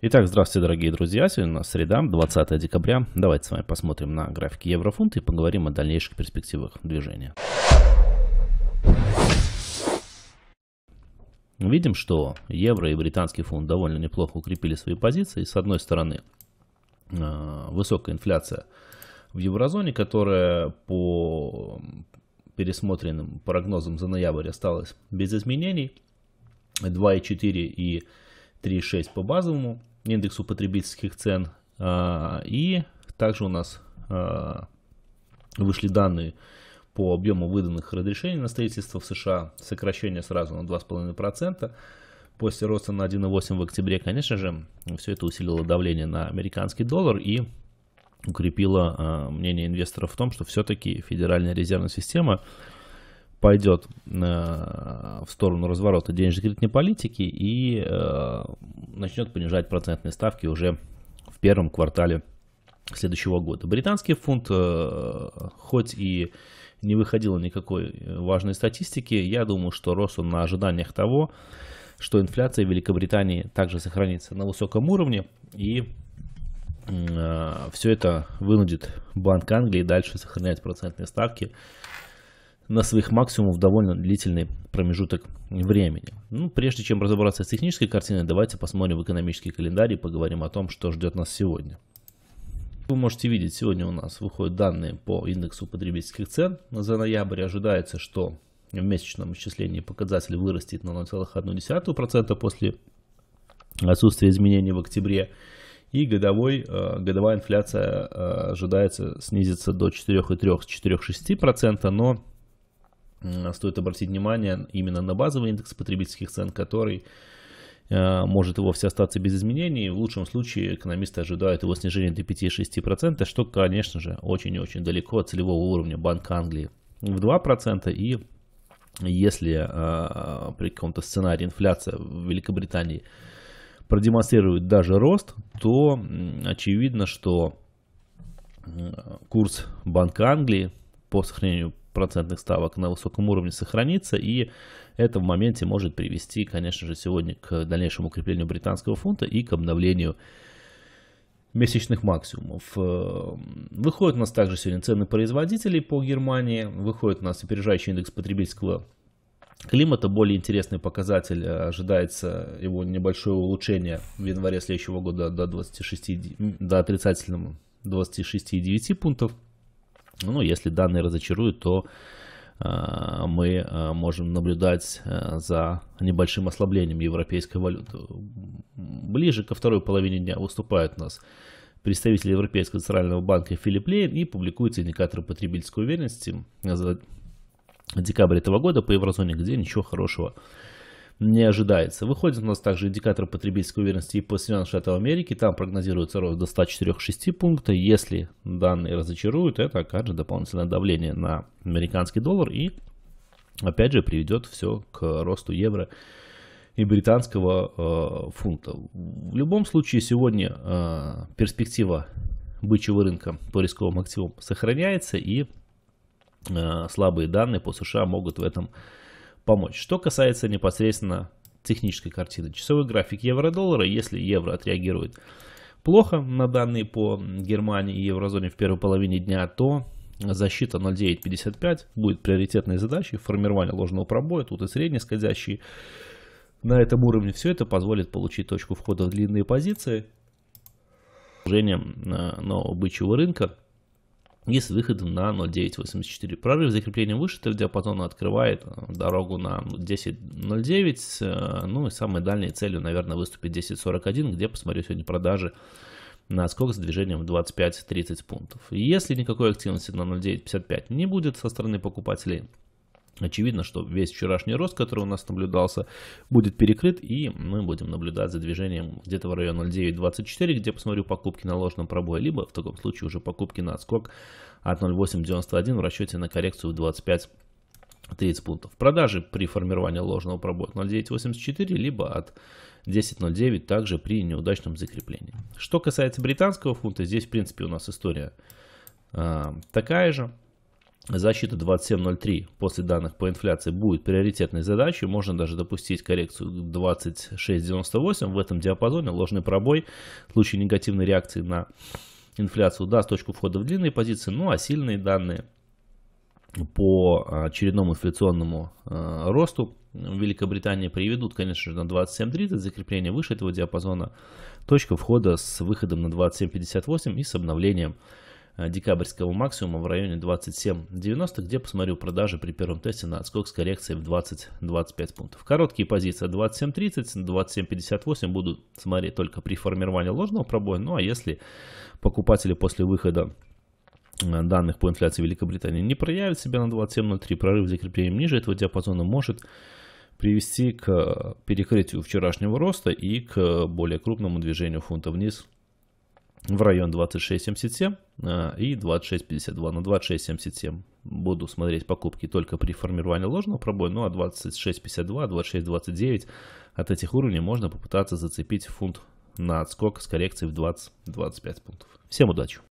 Итак, здравствуйте, дорогие друзья. Сегодня у нас среда, 20 декабря. Давайте с вами посмотрим на графики еврофунта и поговорим о дальнейших перспективах движения. Видим, что евро и британский фунт довольно неплохо укрепили свои позиции. С одной стороны, э, высокая инфляция в еврозоне, которая по пересмотренным прогнозам за ноябрь осталась без изменений. 2,4 и 3,6 по базовому индексу потребительских цен. А, и также у нас а, вышли данные по объему выданных разрешений на строительство в США. Сокращение сразу на 2,5% после роста на 1,8 в октябре. Конечно же, все это усилило давление на американский доллар и укрепило а, мнение инвесторов в том, что все-таки Федеральная резервная система – пойдет э, в сторону разворота денежно-кредитной политики и э, начнет понижать процентные ставки уже в первом квартале следующего года. Британский фунт, э, хоть и не выходило никакой важной статистики, я думаю, что рос он на ожиданиях того, что инфляция в Великобритании также сохранится на высоком уровне и все это вынудит Банк Англии дальше сохранять процентные ставки на своих максимумов довольно длительный промежуток времени. Ну, прежде чем разобраться с технической картиной, давайте посмотрим в экономический календарь и поговорим о том, что ждет нас сегодня. Вы можете видеть, сегодня у нас выходят данные по индексу потребительских цен. За ноябрь ожидается, что в месячном исчислении показатель вырастет на 0,1% после отсутствия изменений в октябре. И годовой, э, годовая инфляция э, ожидается снизиться до 4,3-4,6%, но стоит обратить внимание именно на базовый индекс потребительских цен, который э, может его все остаться без изменений. В лучшем случае экономисты ожидают его снижения до 5-6%, что, конечно же, очень-очень далеко от целевого уровня Банка Англии в 2%. И если э, при каком-то сценарии инфляция в Великобритании продемонстрирует даже рост, то очевидно, что курс Банка Англии по сохранению процентных ставок на высоком уровне сохранится, и это в моменте может привести, конечно же, сегодня к дальнейшему укреплению британского фунта и к обновлению месячных максимумов. Э, выходят у нас также сегодня цены производителей по Германии, выходит у нас опережающий индекс потребительского климата. Более интересный показатель, э, ожидается его небольшое улучшение в январе следующего года до, 26, до отрицательного 26,9 пунктов. Ну, если данные разочаруют, то а, мы а, можем наблюдать а, за небольшим ослаблением европейской валюты. Ближе ко второй половине дня выступают у нас представители Европейского центрального банка Филипп Лейн и публикуется индикатор потребительской уверенности за декабрь этого года по еврозоне, где ничего хорошего не не ожидается. Выходит у нас также индикатор потребительской уверенности и по Соединенным Штатам Америки. Там прогнозируется рост до 104,6 пункта. Если данные разочаруют, это окажет дополнительное давление на американский доллар и опять же приведет все к росту евро и британского э, фунта. В любом случае сегодня э, перспектива бычьего рынка по рисковым активам сохраняется и э, слабые данные по США могут в этом помочь. Что касается непосредственно технической картины. Часовой график евро-доллара, если евро отреагирует плохо на данные по Германии и еврозоне в первой половине дня, то защита 0.955 будет приоритетной задачей, формирование ложного пробоя, тут и средний скользящий на этом уровне. Все это позволит получить точку входа в длинные позиции. Движением э, нового бычьего рынка и с выходом на 0.984. Прорыв закрепления выше диапазона открывает э, дорогу на 10.09, э, ну и самой дальней целью, наверное, выступит 10.41, где посмотрю сегодня продажи на скок с движением в 25-30 пунктов. Если никакой активности на 0.955 не будет со стороны покупателей, Очевидно, что весь вчерашний рост, который у нас наблюдался, будет перекрыт, и мы будем наблюдать за движением где-то в район 0.924, где посмотрю покупки на ложном пробое, либо в таком случае уже покупки на отскок от 0.891 в расчете на коррекцию в 25 30 пунктов. Продажи при формировании ложного пробоя 0.984, либо от 10.09 также при неудачном закреплении. Что касается британского фунта, здесь в принципе у нас история э, такая же. Защита 27.03 после данных по инфляции будет приоритетной задачей. Можно даже допустить коррекцию 26.98. В этом диапазоне ложный пробой в случае негативной реакции на инфляцию даст точку входа в длинные позиции. Ну а сильные данные по очередному инфляционному э, росту в Великобритании приведут, конечно же, на 27.30, закрепление выше этого диапазона, точка входа с выходом на 27.58 и с обновлением Э, декабрьского максимума в районе 27.90, где посмотрю продажи при первом тесте на отскок с коррекцией в 20-25 пунктов. Короткие позиции 27.30, 27.58 буду смотреть только при формировании ложного пробоя, ну а если покупатели после выхода э, данных по инфляции Великобритании не проявят себя на 27.03, ну, прорыв с закреплением ниже этого диапазона может привести к э, перекрытию вчерашнего роста и к более крупному движению фунта вниз – в район 26.77 а, и 26.52. На 26.77 буду смотреть покупки только при формировании ложного пробоя, ну а 26.52, 26.29 от этих уровней можно попытаться зацепить фунт на отскок с коррекцией в 20-25 пунктов. Всем удачи!